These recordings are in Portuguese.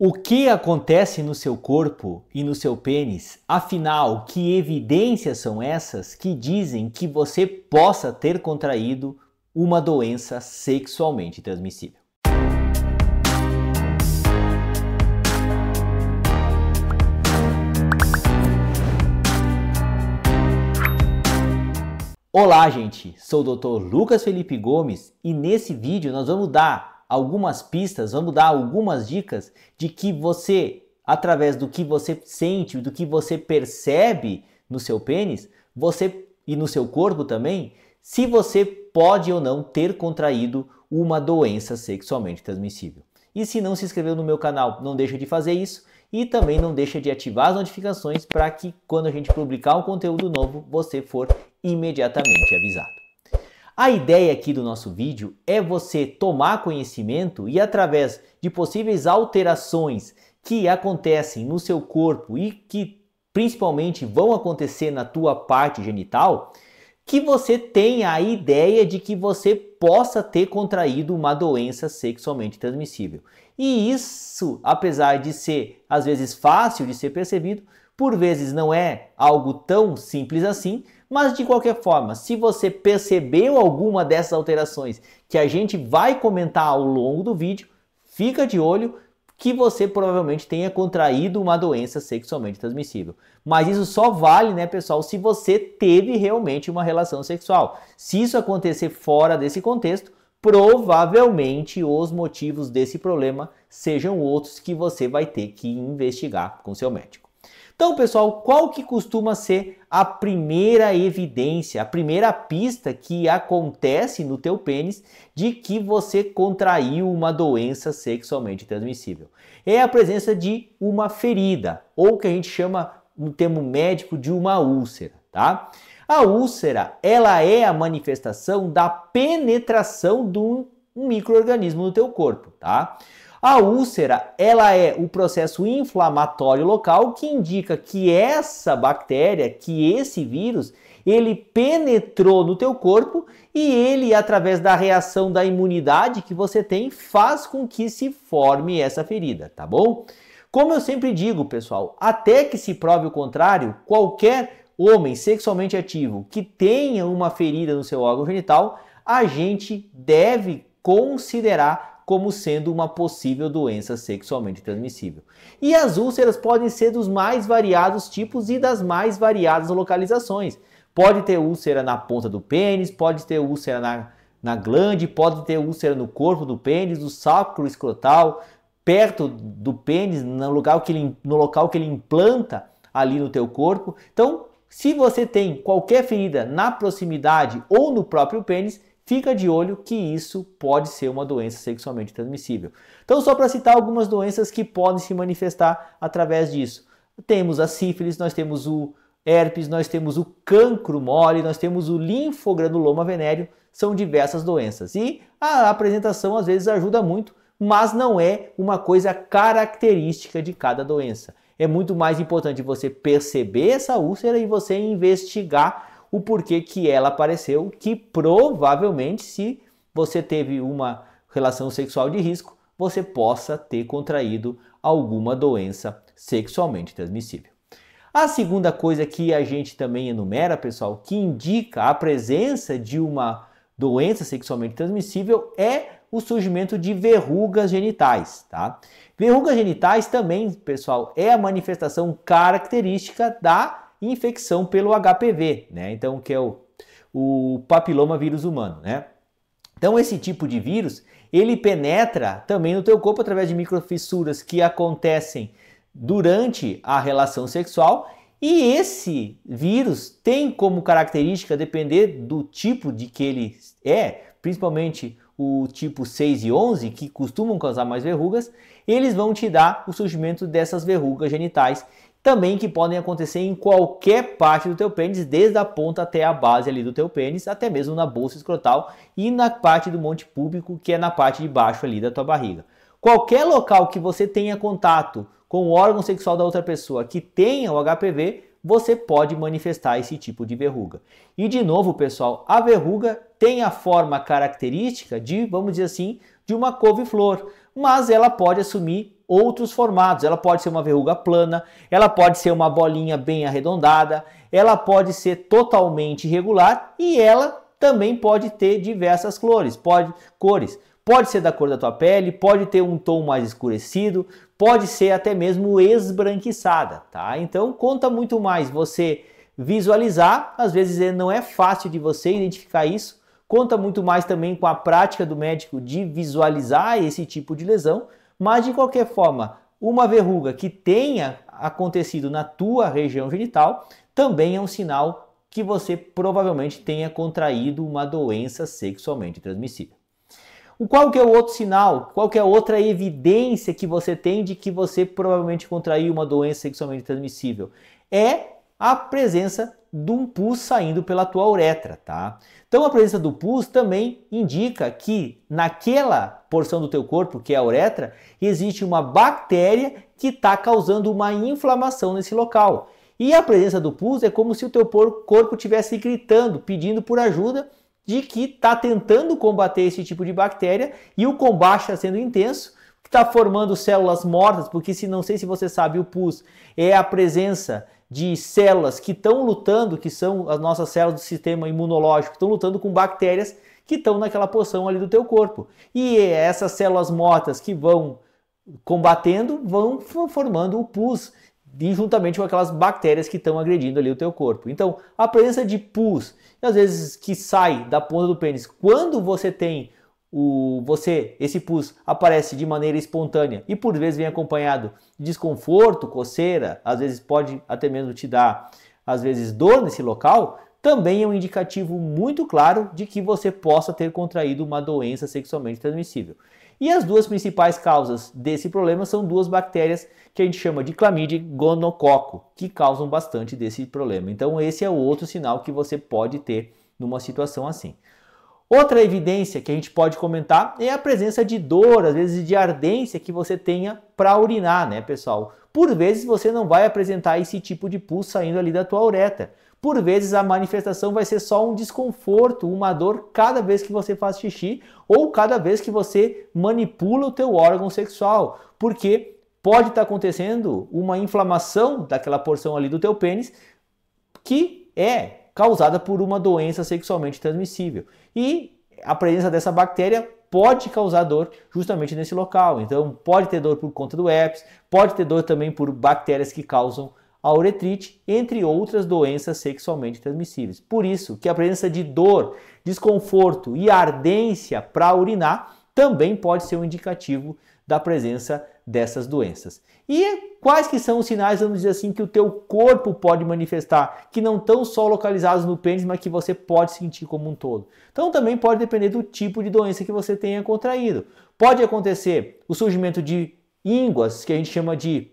O que acontece no seu corpo e no seu pênis? Afinal, que evidências são essas que dizem que você possa ter contraído uma doença sexualmente transmissível? Olá, gente. Sou o Dr. Lucas Felipe Gomes e nesse vídeo nós vamos dar algumas pistas, vamos dar algumas dicas de que você, através do que você sente, do que você percebe no seu pênis, você e no seu corpo também, se você pode ou não ter contraído uma doença sexualmente transmissível. E se não se inscreveu no meu canal, não deixa de fazer isso e também não deixa de ativar as notificações para que quando a gente publicar um conteúdo novo, você for imediatamente avisado. A ideia aqui do nosso vídeo é você tomar conhecimento e através de possíveis alterações que acontecem no seu corpo e que principalmente vão acontecer na tua parte genital, que você tenha a ideia de que você possa ter contraído uma doença sexualmente transmissível. E isso, apesar de ser às vezes fácil de ser percebido, por vezes não é algo tão simples assim, mas de qualquer forma, se você percebeu alguma dessas alterações que a gente vai comentar ao longo do vídeo, fica de olho que você provavelmente tenha contraído uma doença sexualmente transmissível. Mas isso só vale, né, pessoal, se você teve realmente uma relação sexual. Se isso acontecer fora desse contexto, provavelmente os motivos desse problema sejam outros que você vai ter que investigar com seu médico. Então, pessoal, qual que costuma ser a primeira evidência, a primeira pista que acontece no teu pênis de que você contraiu uma doença sexualmente transmissível? É a presença de uma ferida, ou que a gente chama no termo médico de uma úlcera, tá? A úlcera, ela é a manifestação da penetração de um microorganismo no teu corpo, tá? A úlcera, ela é o processo inflamatório local que indica que essa bactéria, que esse vírus, ele penetrou no teu corpo e ele, através da reação da imunidade que você tem, faz com que se forme essa ferida, tá bom? Como eu sempre digo, pessoal, até que se prove o contrário, qualquer homem sexualmente ativo que tenha uma ferida no seu órgão genital, a gente deve considerar como sendo uma possível doença sexualmente transmissível. E as úlceras podem ser dos mais variados tipos e das mais variadas localizações. Pode ter úlcera na ponta do pênis, pode ter úlcera na, na glande, pode ter úlcera no corpo do pênis, no sacro escrotal, perto do pênis, no, lugar que ele, no local que ele implanta ali no teu corpo. Então, se você tem qualquer ferida na proximidade ou no próprio pênis, Fica de olho que isso pode ser uma doença sexualmente transmissível. Então, só para citar algumas doenças que podem se manifestar através disso. Temos a sífilis, nós temos o herpes, nós temos o cancro mole, nós temos o linfogranuloma venéreo, são diversas doenças. E a apresentação às vezes ajuda muito, mas não é uma coisa característica de cada doença. É muito mais importante você perceber essa úlcera e você investigar o porquê que ela apareceu, que provavelmente se você teve uma relação sexual de risco, você possa ter contraído alguma doença sexualmente transmissível. A segunda coisa que a gente também enumera, pessoal, que indica a presença de uma doença sexualmente transmissível é o surgimento de verrugas genitais, tá? Verrugas genitais também, pessoal, é a manifestação característica da infecção pelo HPV, né? Então, que é o, o papiloma vírus humano, né? Então, esse tipo de vírus, ele penetra também no teu corpo através de microfissuras que acontecem durante a relação sexual e esse vírus tem como característica depender do tipo de que ele é, principalmente o tipo 6 e 11, que costumam causar mais verrugas, eles vão te dar o surgimento dessas verrugas genitais também que podem acontecer em qualquer parte do teu pênis, desde a ponta até a base ali do teu pênis, até mesmo na bolsa escrotal e na parte do monte público, que é na parte de baixo ali da tua barriga. Qualquer local que você tenha contato com o órgão sexual da outra pessoa que tenha o HPV, você pode manifestar esse tipo de verruga. E de novo, pessoal, a verruga tem a forma característica de, vamos dizer assim, de uma couve-flor, mas ela pode assumir outros formatos. Ela pode ser uma verruga plana, ela pode ser uma bolinha bem arredondada, ela pode ser totalmente irregular e ela também pode ter diversas cores, pode cores. Pode ser da cor da tua pele, pode ter um tom mais escurecido, pode ser até mesmo esbranquiçada, tá? Então conta muito mais você visualizar, às vezes é, não é fácil de você identificar isso. Conta muito mais também com a prática do médico de visualizar esse tipo de lesão mas de qualquer forma, uma verruga que tenha acontecido na tua região genital também é um sinal que você provavelmente tenha contraído uma doença sexualmente transmissível. O qual que é o outro sinal? Qual que é outra evidência que você tem de que você provavelmente contraiu uma doença sexualmente transmissível? É a presença de um pus saindo pela tua uretra, tá? Então a presença do pus também indica que naquela porção do teu corpo, que é a uretra, existe uma bactéria que está causando uma inflamação nesse local. E a presença do pus é como se o teu corpo estivesse gritando, pedindo por ajuda de que está tentando combater esse tipo de bactéria e o combate está sendo intenso, está formando células mortas, porque se não sei se você sabe, o pus é a presença de células que estão lutando, que são as nossas células do sistema imunológico, que estão lutando com bactérias que estão naquela porção ali do teu corpo. E essas células mortas que vão combatendo vão formando o pus e juntamente com aquelas bactérias que estão agredindo ali o teu corpo. Então, a presença de pus, às vezes que sai da ponta do pênis, quando você tem o você esse pus aparece de maneira espontânea e por vezes vem acompanhado de desconforto, coceira, às vezes pode até mesmo te dar às vezes dor nesse local, também é um indicativo muito claro de que você possa ter contraído uma doença sexualmente transmissível. E as duas principais causas desse problema são duas bactérias que a gente chama de clamídia e gonococo, que causam bastante desse problema. Então esse é o outro sinal que você pode ter numa situação assim. Outra evidência que a gente pode comentar é a presença de dor, às vezes de ardência que você tenha para urinar, né, pessoal? Por vezes você não vai apresentar esse tipo de pus saindo ali da tua uretra. Por vezes a manifestação vai ser só um desconforto, uma dor cada vez que você faz xixi ou cada vez que você manipula o teu órgão sexual, porque pode estar tá acontecendo uma inflamação daquela porção ali do teu pênis que é causada por uma doença sexualmente transmissível. E a presença dessa bactéria pode causar dor justamente nesse local. Então, pode ter dor por conta do herpes, pode ter dor também por bactérias que causam a uretrite, entre outras doenças sexualmente transmissíveis. Por isso que a presença de dor, desconforto e ardência para urinar também pode ser um indicativo da presença dessas doenças. E quais que são os sinais, vamos dizer assim, que o teu corpo pode manifestar, que não estão só localizados no pênis, mas que você pode sentir como um todo. Então também pode depender do tipo de doença que você tenha contraído. Pode acontecer o surgimento de ínguas, que a gente chama de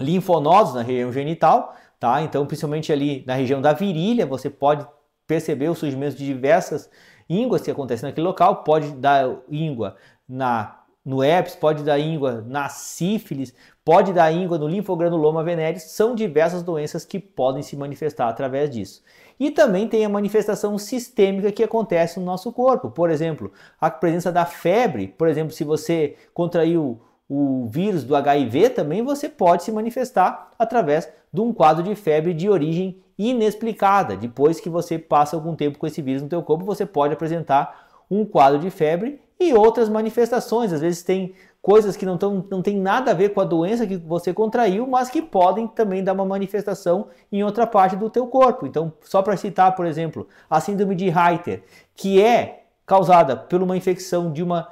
linfonodos na região genital, tá? Então, principalmente ali na região da virilha, você pode perceber o surgimento de diversas ínguas que acontecem naquele local, pode dar íngua na no herpes, pode dar íngua na sífilis, pode dar íngua no linfogranuloma venéreo são diversas doenças que podem se manifestar através disso. E também tem a manifestação sistêmica que acontece no nosso corpo. Por exemplo, a presença da febre, por exemplo, se você contraiu o vírus do HIV, também você pode se manifestar através de um quadro de febre de origem inexplicada. Depois que você passa algum tempo com esse vírus no teu corpo, você pode apresentar um quadro de febre e outras manifestações. Às vezes tem coisas que não, tão, não tem nada a ver com a doença que você contraiu, mas que podem também dar uma manifestação em outra parte do teu corpo. Então, só para citar, por exemplo, a síndrome de Reiter, que é causada por uma infecção de uma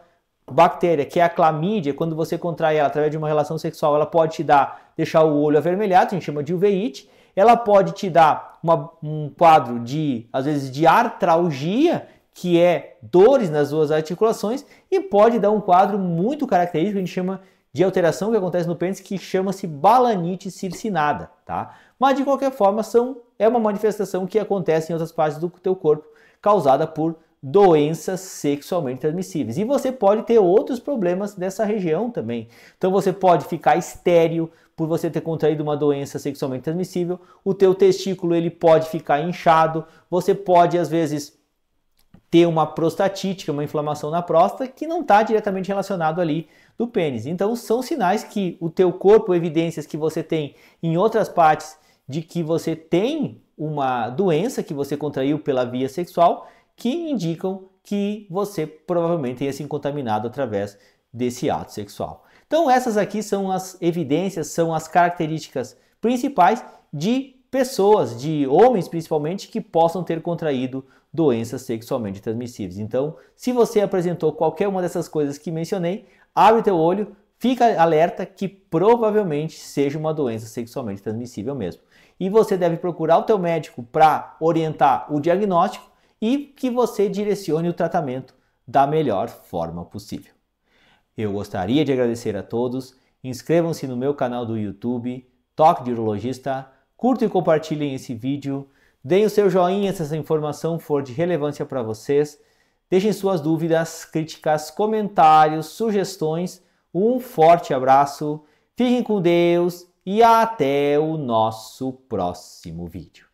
bactéria, que é a clamídia, quando você contrai ela através de uma relação sexual, ela pode te dar, deixar o olho avermelhado, a gente chama de uveíte, ela pode te dar uma, um quadro de, às vezes, de artralgia, que é dores nas duas articulações e pode dar um quadro muito característico, a gente chama de alteração que acontece no pênis que chama-se balanite circinada, tá? Mas de qualquer forma são é uma manifestação que acontece em outras partes do teu corpo causada por doenças sexualmente transmissíveis. E você pode ter outros problemas dessa região também. Então você pode ficar estéril por você ter contraído uma doença sexualmente transmissível, o teu testículo ele pode ficar inchado, você pode às vezes ter uma prostatite, que é uma inflamação na próstata, que não está diretamente relacionado ali do pênis. Então são sinais que o teu corpo, evidências que você tem em outras partes de que você tem uma doença que você contraiu pela via sexual, que indicam que você provavelmente tenha se contaminado através desse ato sexual. Então essas aqui são as evidências, são as características principais de pessoas, de homens principalmente, que possam ter contraído doenças sexualmente transmissíveis. Então, se você apresentou qualquer uma dessas coisas que mencionei, abre teu olho, fica alerta que provavelmente seja uma doença sexualmente transmissível mesmo. E você deve procurar o teu médico para orientar o diagnóstico e que você direcione o tratamento da melhor forma possível. Eu gostaria de agradecer a todos. Inscrevam-se no meu canal do YouTube, Toque de Urologista Curtem e compartilhem esse vídeo. Deem o seu joinha se essa informação for de relevância para vocês. Deixem suas dúvidas, críticas, comentários, sugestões. Um forte abraço, fiquem com Deus e até o nosso próximo vídeo.